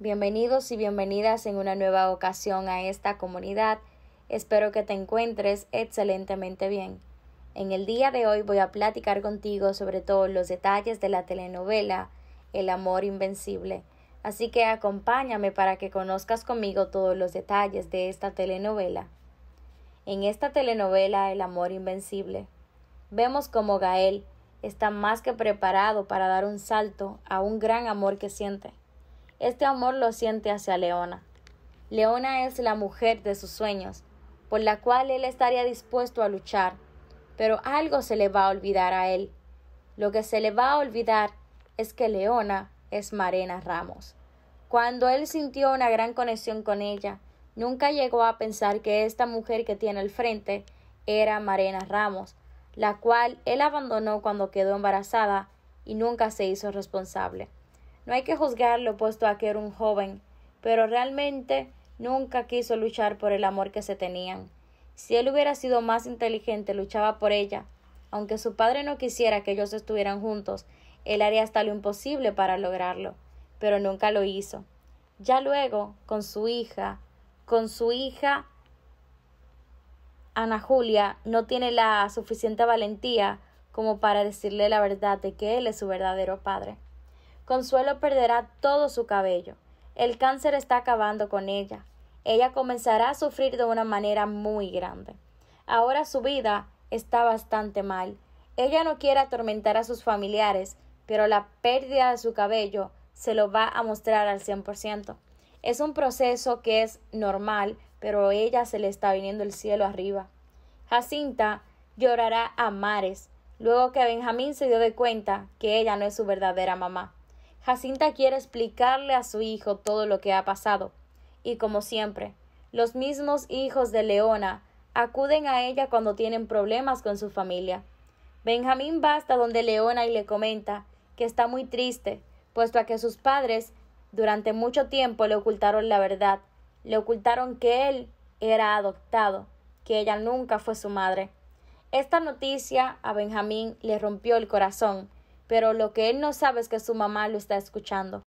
Bienvenidos y bienvenidas en una nueva ocasión a esta comunidad. Espero que te encuentres excelentemente bien. En el día de hoy voy a platicar contigo sobre todos los detalles de la telenovela El amor invencible. Así que acompáñame para que conozcas conmigo todos los detalles de esta telenovela. En esta telenovela El amor invencible, vemos como Gael está más que preparado para dar un salto a un gran amor que siente este amor lo siente hacia Leona. Leona es la mujer de sus sueños, por la cual él estaría dispuesto a luchar, pero algo se le va a olvidar a él. Lo que se le va a olvidar es que Leona es Marena Ramos. Cuando él sintió una gran conexión con ella, nunca llegó a pensar que esta mujer que tiene al frente era Marena Ramos, la cual él abandonó cuando quedó embarazada y nunca se hizo responsable. No hay que juzgarlo puesto a que era un joven, pero realmente nunca quiso luchar por el amor que se tenían. Si él hubiera sido más inteligente, luchaba por ella. Aunque su padre no quisiera que ellos estuvieran juntos, él haría hasta lo imposible para lograrlo, pero nunca lo hizo. Ya luego, con su hija, con su hija Ana Julia, no tiene la suficiente valentía como para decirle la verdad de que él es su verdadero padre. Consuelo perderá todo su cabello. El cáncer está acabando con ella. Ella comenzará a sufrir de una manera muy grande. Ahora su vida está bastante mal. Ella no quiere atormentar a sus familiares, pero la pérdida de su cabello se lo va a mostrar al 100%. Es un proceso que es normal, pero ella se le está viniendo el cielo arriba. Jacinta llorará a mares, luego que Benjamín se dio de cuenta que ella no es su verdadera mamá. Jacinta quiere explicarle a su hijo todo lo que ha pasado. Y como siempre, los mismos hijos de Leona acuden a ella cuando tienen problemas con su familia. Benjamín va hasta donde Leona y le comenta que está muy triste, puesto a que sus padres durante mucho tiempo le ocultaron la verdad, le ocultaron que él era adoptado, que ella nunca fue su madre. Esta noticia a Benjamín le rompió el corazón, pero lo que él no sabe es que su mamá lo está escuchando.